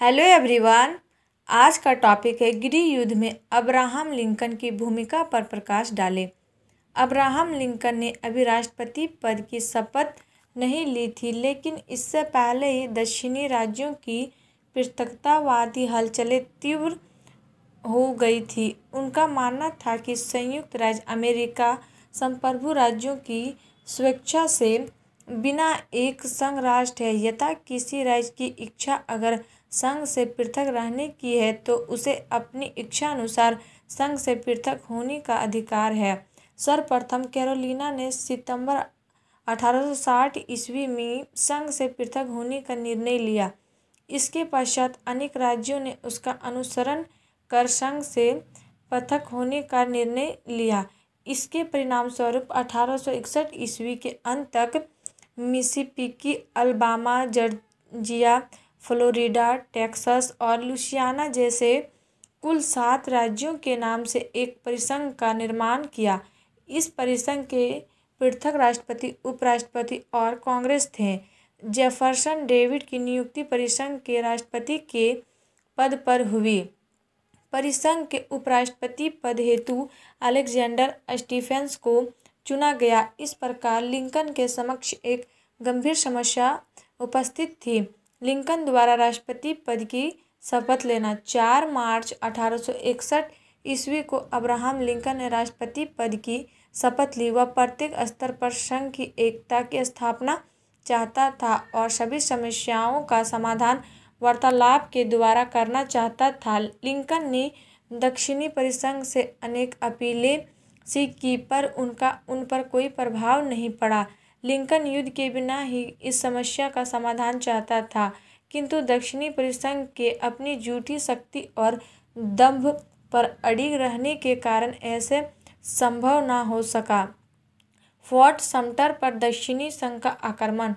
hello everyone आज का topic है गृह युद्ध में अब्राहम लिंकन की भूमिका पर प्रकाश डालें अब्राहम लिंकन ने अभी राष्ट्रपति पद की शपथ नहीं ली थी लेकिन इससे पहले ही दक्षिणी राज्यों की पृथकतावादी हलचलें तीव्र हो गई थी उनका मानना था कि संयुक्त राज्य अमेरिका संप्रभु राज्यों की स्वेच्छा से बिना एक संघ राष्ट्र है यथा किसी राज्य की इच्छा अगर संघ से पृथक रहने की है तो उसे अपनी इच्छानुसार संघ से पृथक होने का अधिकार है सर्वप्रथम कैरोलिना ने सितंबर 1860 ईस्वी में संघ से पृथक होने का निर्णय लिया इसके पश्चात अनेक राज्यों ने उसका अनुसरण कर संघ से पृथक होने का निर्णय लिया इसके परिणाम स्वरूप 1861 ईस्वी के अंत तक Mississippi Alabama Georgia Florida Texas और लुसियाना जैसे कुल सात राज्यों के नाम से एक परिसंघ का निर्माण किया इस परिसंघ के पृथक राष्ट्रपति उपराष्ट्रपति और कांग्रेस थे जेफरसन डेविड की नियुक्ति परिसंघ के राष्ट्रपति के पद पर हुई परिसंघ के उपराष्ट्रपति पद हेतु अलेक्जेंडर स्टीफेंस को चुना गया इस प्रकार लिंकन के समक्ष एक गंभीर समस्या उपस्थित थी लिंकन द्वारा राष्ट्रपति पद की शपथ लेना चार मार्च अठारह ईस्वी को अब्राहम लिंकन ने राष्ट्रपति पद की शपथ ली वह प्रत्येक स्तर पर संघ की एकता की स्थापना चाहता था और सभी समस्याओं का समाधान वार्तालाप के द्वारा करना चाहता था लिंकन ने दक्षिणी परिसंघ से अनेक अपीलें सी की पर उनका उन पर कोई प्रभाव नहीं पड़ा लिंकन युद्ध के बिना ही इस समस्या का समाधान चाहता था किंतु दक्षिणी परिसंघ के अपनी झूठी शक्ति और दंभ पर अड़िग रहने के कारण ऐसे संभव ना हो सका फोर्ट समटर पर दक्षिणी संघ का आक्रमण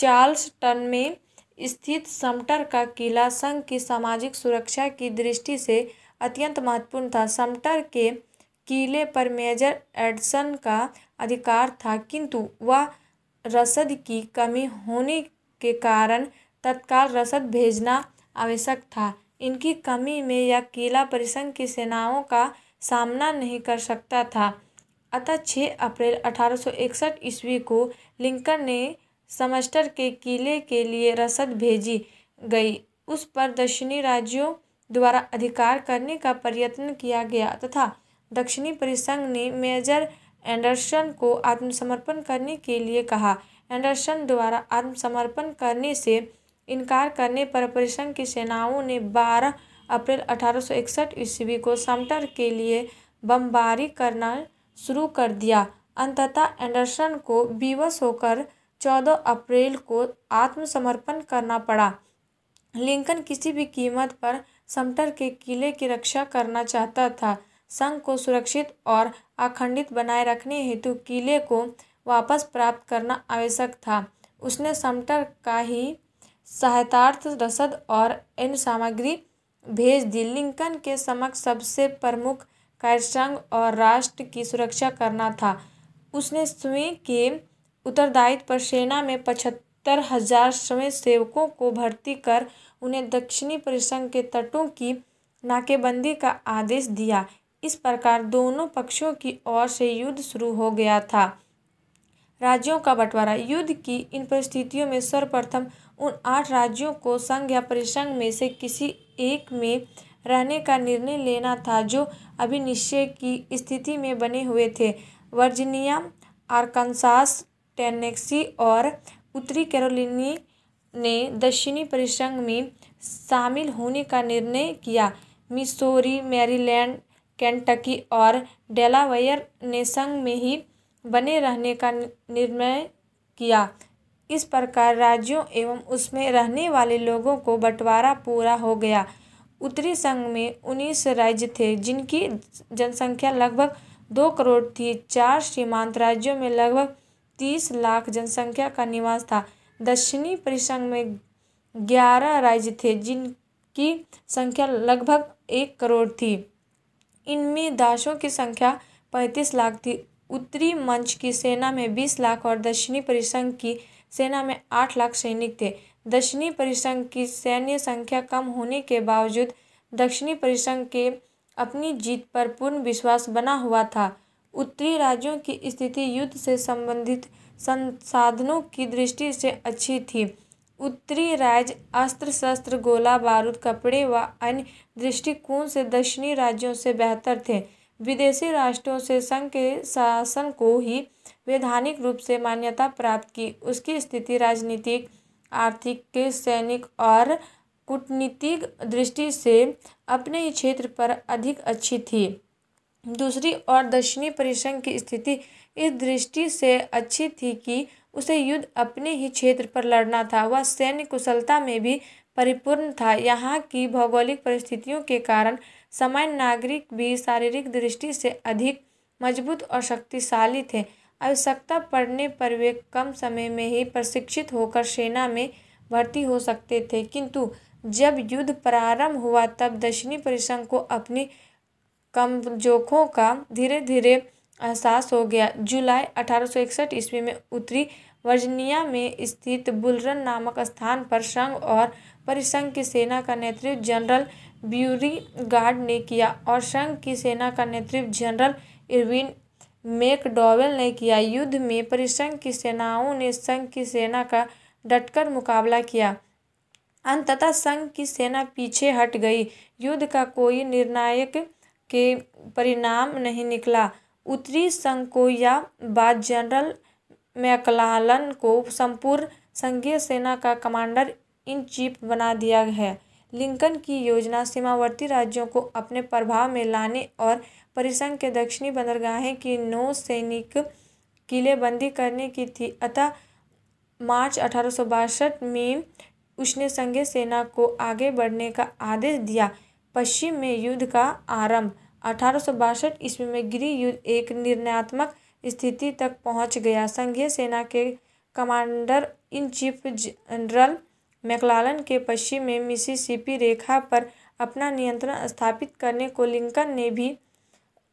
चार्ल्स टन में स्थित समटर का किला संघ की सामाजिक सुरक्षा की दृष्टि से अत्यंत महत्वपूर्ण था समटर के किले पर मेजर एडसन का अधिकार था किंतु वह रसद की कमी होने के कारण तत्काल रसद भेजना आवश्यक था इनकी कमी में यह किला परिसंघ की सेनाओं का सामना नहीं कर सकता था अतः 6 अप्रैल 1861 ईस्वी को लिंकन ने समस्टर के किले के लिए रसद भेजी गई उस पर दक्षिणी राज्यों द्वारा अधिकार करने का प्रयत्न किया गया तथा दक्षिणी परिसंघ ने मेजर एंडरसन को आत्मसमर्पण करने के लिए कहा एंडरसन द्वारा आत्मसमर्पण करने से इनकार करने पर परिसंघ की सेनाओं ने 12 अप्रैल अठारह ईस्वी को समटर के लिए बमबारी करना शुरू कर दिया अंततः एंडरसन को विवश होकर 14 अप्रैल को आत्मसमर्पण करना पड़ा लिंकन किसी भी कीमत पर समटर के किले की रक्षा करना चाहता था संघ को सुरक्षित और अखंडित बनाए रखने हेतु किले को वापस प्राप्त करना आवश्यक था उसने समटर का ही सहायतार्थ रसद और इन सामग्री भेज दी लिंकन के समक्ष सबसे प्रमुख कार्यसंघ और राष्ट्र की सुरक्षा करना था उसने स्वयं के उत्तरदायित्व पर सेना में पचहत्तर हजार स्वयं सेवकों को भर्ती कर उन्हें दक्षिणी परिसंघ के तटों की नाकेबंदी का आदेश दिया इस प्रकार दोनों पक्षों की ओर से युद्ध शुरू हो गया था राज्यों का बंटवारा युद्ध की इन परिस्थितियों में सर्वप्रथम उन आठ राज्यों को संघ या परिसंघ में से किसी एक में रहने का निर्णय लेना था जो अभी निश्चय की स्थिति में बने हुए थे वर्जीनिया आर्कनसास टेनेक्सी और उत्तरी कैरोलिनी ने दक्षिणी परिसंघ में शामिल होने का निर्णय किया मिसोरी मैरीलैंड केंटकी और डेलावेयर ने संघ में ही बने रहने का निर्णय किया इस प्रकार राज्यों एवं उसमें रहने वाले लोगों को बंटवारा पूरा हो गया उत्तरी संघ में उन्नीस राज्य थे जिनकी जनसंख्या लगभग दो करोड़ थी चार सीमांत राज्यों में लगभग तीस लाख जनसंख्या का निवास था दक्षिणी परिसंघ में ग्यारह राज्य थे जिनकी संख्या लगभग एक करोड़ थी इनमें दासों की संख्या पैंतीस लाख थी उत्तरी मंच की सेना में बीस लाख और दक्षिणी परिसंघ की सेना में आठ लाख सैनिक थे दक्षिणी परिसंघ की सैन्य संख्या कम होने के बावजूद दक्षिणी परिसंघ के अपनी जीत पर पूर्ण विश्वास बना हुआ था उत्तरी राज्यों की स्थिति युद्ध से संबंधित संसाधनों की दृष्टि से अच्छी थी उत्तरी राज्य अस्त्र शस्त्र गोला बारूद कपड़े व अन्य दृष्टिकोण से दक्षिणी राज्यों से बेहतर थे विदेशी राष्ट्रों से संघ के शासन को ही वैधानिक रूप से मान्यता प्राप्त की उसकी स्थिति राजनीतिक आर्थिक सैनिक और कूटनीतिक दृष्टि से अपने ही क्षेत्र पर अधिक अच्छी थी दूसरी ओर दक्षिणी परिसंघ की स्थिति इस दृष्टि से अच्छी थी कि उसे युद्ध अपने ही क्षेत्र पर लड़ना था वह सैन्य कुशलता में भी परिपूर्ण था यहाँ की भौगोलिक परिस्थितियों के कारण सामान्य नागरिक भी शारीरिक दृष्टि से अधिक मजबूत और शक्तिशाली थे आवश्यकता पड़ने पर वे कम समय में ही प्रशिक्षित होकर सेना में भर्ती हो सकते थे किंतु जब युद्ध प्रारंभ हुआ तब दक्षिणी परिसंघ को अपनी कमजोखों का धीरे धीरे एहसास हो गया जुलाई अठारह ईस्वी में उत्तरी वर्जीनिया में स्थित बुलरन नामक स्थान पर संघ और परिसंघ की सेना का नेतृत्व जनरल ब्यूरी गार्ड ने किया और संघ की सेना का नेतृत्व जनरल इरविन मेकडॉवेल ने किया युद्ध में परिसंघ की सेनाओं ने संघ की सेना का डटकर मुकाबला किया अंततः संघ की सेना पीछे हट गई युद्ध का कोई निर्णायक के परिणाम नहीं निकला उत्तरी संकोया जनरल मैकलालन को संपूर्ण संघीय सेना का कमांडर इन चीफ बना दिया है लिंकन की योजना सीमावर्ती राज्यों को अपने प्रभाव में लाने और परिसंघ के दक्षिणी बंदरगाहें की नौ सैनिक किलेबंदी करने की थी अतः मार्च अठारह में उसने संघीय सेना को आगे बढ़ने का आदेश दिया पश्चिम में युद्ध का आरंभ अठारह ईस्वी में गृह युद्ध एक निर्णयात्मक स्थिति तक पहुंच गया संघीय सेना के commander in chief general McClellan के पश्चिम में मिसिसिपी रेखा पर अपना नियंत्रण स्थापित करने को लिंकन ने भी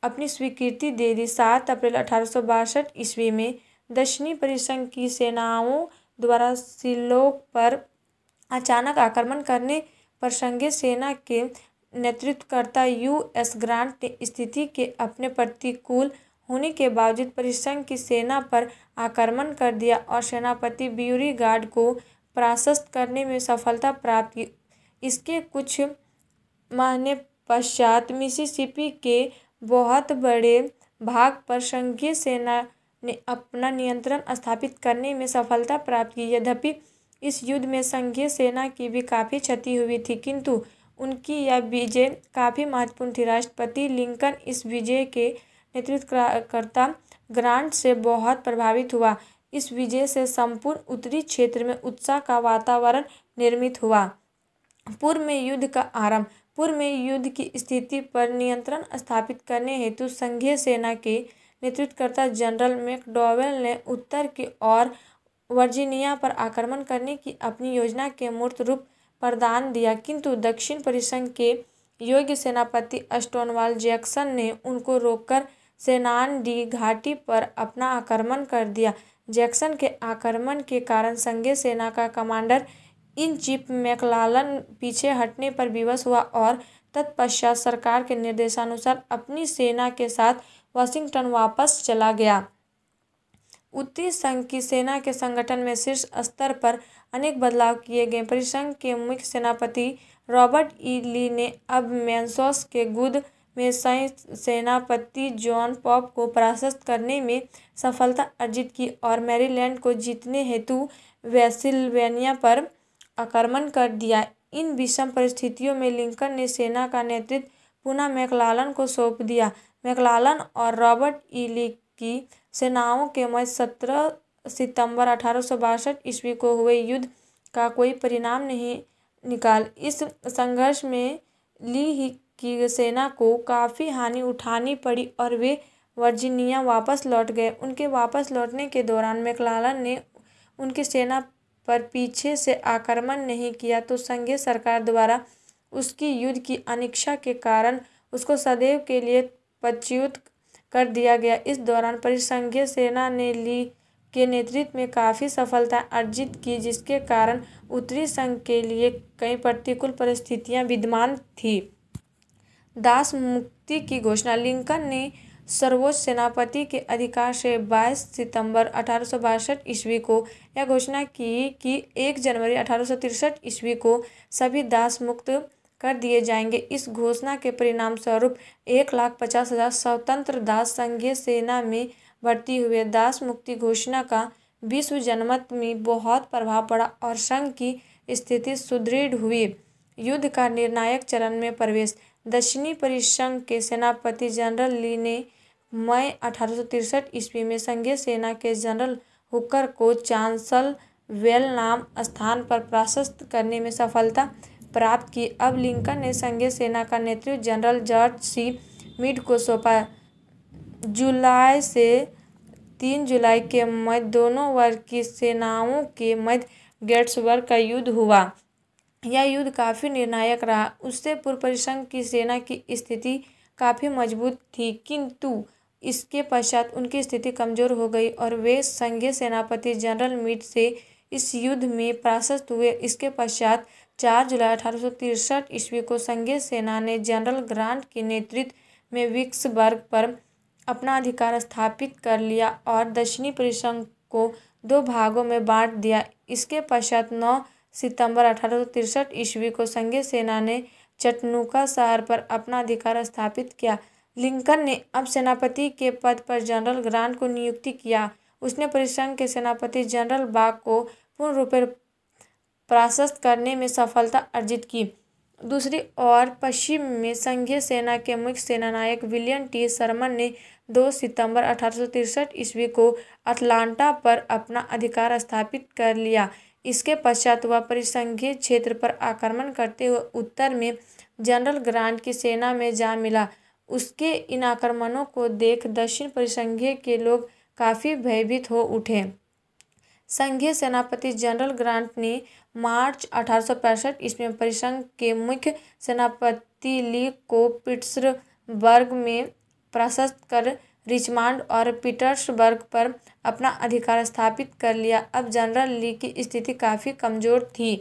अपनी स्वीकृति दे दी सात अप्रैल अठारह ईस्वी में दक्षिणी परिसंघ की सेनाओं द्वारा सिलोक पर अचानक आक्रमण करने पर संघीय सेना के नेतृत्वकर्ता यू.एस ग्रांट ने स्थिति के अपने प्रतिकूल होने के बावजूद परिसंघ की सेना पर आक्रमण कर दिया और सेनापति ब्यूरी गार्ड को प्राशस्त करने में सफलता प्राप्त की इसके कुछ महीने पश्चात मिसिसिपी के बहुत बड़े भाग पर संघीय सेना ने अपना नियंत्रण स्थापित करने में सफलता प्राप्त की यद्यपि इस युद्ध में संघीय सेना की भी काफ़ी क्षति हुई थी किंतु उनकी यह विजय काफ़ी महत्वपूर्ण थी राष्ट्रपति लिंकन इस विजय के नेतृत्वकर्ता ग्रांट से बहुत प्रभावित हुआ इस विजय से संपूर्ण उत्तरी क्षेत्र में उत्साह का वातावरण निर्मित हुआ पूर्व में युद्ध का आरंभ पूर्व में युद्ध की स्थिति पर नियंत्रण स्थापित करने हेतु संघीय सेना के नेतृत्वकर्ता जनरल मैकडोवेल ने उत्तर की ओर वर्जीनिया पर आक्रमण करने की अपनी योजना के मूर्त रूप प्रदान दिया किंतु दक्षिण परिसंघ के योग्य सेनापति अस्टोनवाल जैक्सन ने उनको रोककर सेनान डी घाटी पर अपना आक्रमण कर दिया जैक्सन के आक्रमण के कारण संघे सेना का कमांडर इन चीफ मैकलालन पीछे हटने पर विवश हुआ और तत्पश्चात सरकार के निर्देशानुसार अपनी सेना के साथ वाशिंगटन वापस चला गया उत्तरी संघ की सेना के संगठन में शीर्ष स्तर पर अनेक बदलाव किए गए परिसंघ के मुख्य सेनापति रॉबर्ट ई ली ने अब मैंसोस के गुद में सेनापति जॉन पॉप को परास्त करने में सफलता अर्जित की और मैरीलैंड को जीतने हेतु वेसिल्वेनिया पर आक्रमण कर दिया इन विषम परिस्थितियों में लिंकन ने सेना का नेतृत्व पुनः मैकलालन को सौंप दिया मैकलालन और रॉबर्ट ई ली की सेनाओं के मध्य सत्रह सितंबर अठारह ईस्वी को हुए युद्ध का कोई परिणाम नहीं निकाल इस संघर्ष में ली ही की सेना को काफ़ी हानि उठानी पड़ी और वे वर्जीनिया वापस लौट गए उनके वापस लौटने के दौरान मेकलालन ने उनकी सेना पर पीछे से आक्रमण नहीं किया तो संघीय सरकार द्वारा उसकी युद्ध की अनिच्छा के कारण उसको सदैव के लिए पच्युत कर दिया गया इस दौरान परिसंघीय सेना ने ली के नेतृत्व में काफ़ी सफलता अर्जित की जिसके कारण उत्तरी संघ के लिए कई प्रतिकूल परिस्थितियां विद्यमान थी दास मुक्ति की घोषणा लिंकन ने सर्वोच्च सेनापति के अधिकार से 22 सितंबर अठारह ईस्वी को यह घोषणा की कि 1 जनवरी अठारह ईस्वी को सभी दास मुक्त कर दिए जाएंगे इस घोषणा के परिणाम स्वरूप एक लाख पचास हज़ार स्वतंत्र दास संघीय सेना में भर्ती हुए दास मुक्ति घोषणा का विश्व जनमत में बहुत प्रभाव पड़ा और संघ की स्थिति सुदृढ़ हुई युद्ध का निर्णायक चरण में प्रवेश दक्षिणी परिसंघ के सेनापति जनरल ली ने मई अठारह ईस्वी में संघीय सेना के जनरल हुकर को चांसल वेल नाम स्थान पर प्रशस्त करने में सफलता प्राप्त की अब लिंकन ने संघीय सेना का नेतृत्व जनरल जॉर्ज सी मिड को सौंपा जुलाई से तीन जुलाई के मध्य दोनों वर्ग की सेनाओं के मध्य गेट्सबर्ग का युद्ध हुआ यह युद्ध काफ़ी निर्णायक रहा उससे पूर्व परिसंघ की सेना की स्थिति काफ़ी मजबूत थी किंतु इसके पश्चात उनकी स्थिति कमजोर हो गई और वे संघीय सेनापति जनरल मिट से इस युद्ध में परास्त हुए इसके पश्चात चार जुलाई अठारह सौ तिरसठ ईस्वी को संघीय सेना ने जनरल ग्रांट के नेतृत्व में विक्सबर्ग पर अपना अधिकार स्थापित कर लिया और दक्षिणी परिसंघ को दो भागों में बांट दिया इसके पश्चात नौ सितंबर अठारह सौ तिरसठ ईस्वी को संघीय सेना ने चटनुका शहर पर अपना अधिकार स्थापित किया लिंकन ने अब सेनापति के पद पर जनरल ग्रांट को नियुक्ति किया उसने परिसंघ के सेनापति जनरल बाग को पूर्ण रूप प्राशस्त करने में सफलता अर्जित की दूसरी ओर पश्चिम में संघीय सेना के मुख्य सेनानायक विलियम टी शर्मन ने 2 सितंबर अठारह ईस्वी को अटलांटा पर अपना अधिकार स्थापित कर लिया इसके पश्चात वह परिसंघीय क्षेत्र पर आक्रमण करते हुए उत्तर में जनरल ग्रांट की सेना में जा मिला उसके इन आक्रमणों को देख दक्षिण परिसंघीय के लोग काफ़ी भयभीत हो उठे संघीय सेनापति जनरल ग्रांट ने मार्च अठारह ईस्वी में परिसंघ के मुख्य सेनापति ली को पिट्सबर्ग में प्रशस्त कर रिचमांड और पीटर्सबर्ग पर अपना अधिकार स्थापित कर लिया अब जनरल ली की स्थिति काफ़ी कमज़ोर थी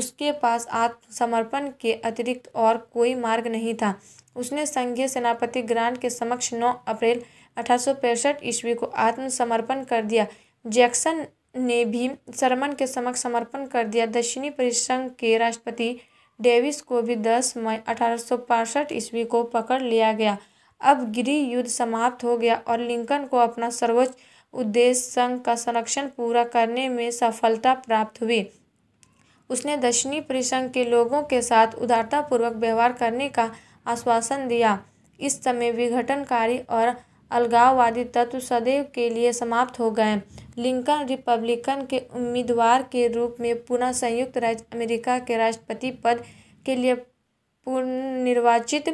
उसके पास आत्मसमर्पण के अतिरिक्त और कोई मार्ग नहीं था उसने संघीय सेनापति ग्रांट के समक्ष 9 अप्रैल अठारह ईस्वी को आत्मसमर्पण कर दिया जैक्सन ने भी शर्मन के समक्ष समर्पण कर दिया दक्षिणी परिसंघ के राष्ट्रपति डेविस को भी 10 मई अठारह ईस्वी को पकड़ लिया गया अब गिरी युद्ध समाप्त हो गया और लिंकन को अपना सर्वोच्च उद्देश्य संघ का संरक्षण पूरा करने में सफलता प्राप्त हुई उसने दक्षिणी परिसंघ के लोगों के साथ उदारतापूर्वक व्यवहार करने का आश्वासन दिया इस समय विघटनकारी और अलगाववादी तत्व सदैव के लिए समाप्त हो गए लिंकन रिपब्लिकन के उम्मीदवार के रूप में पुनः संयुक्त राज्य अमेरिका के राष्ट्रपति पद के लिए पुनर्निर्वाचित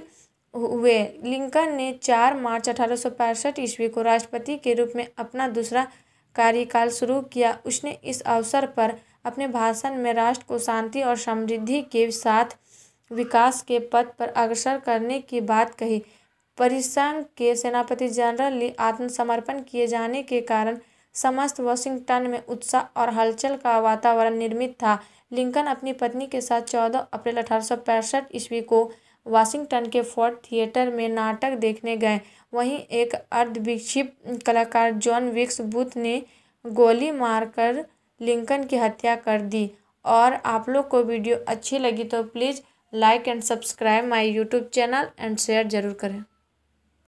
हुए लिंकन ने 4 मार्च अठारह ईस्वी को राष्ट्रपति के रूप में अपना दूसरा कार्यकाल शुरू किया उसने इस अवसर पर अपने भाषण में राष्ट्र को शांति और समृद्धि के साथ विकास के पथ पर अग्रसर करने की बात कही परिसंघ के सेनापति जनरल ली आत्मसमर्पण किए जाने के कारण समस्त वॉशिंगटन में उत्साह और हलचल का वातावरण निर्मित था लिंकन अपनी पत्नी के साथ 14 अप्रैल अठारह ईस्वी को वाशिंगटन के फोर्ट थिएटर में नाटक देखने गए वहीं एक अर्धविक्षिप्त कलाकार जॉन विक्स बुथ ने गोली मारकर लिंकन की हत्या कर दी और आप लोग को वीडियो अच्छी लगी तो please like and subscribe my YouTube channel and share ज़रूर करें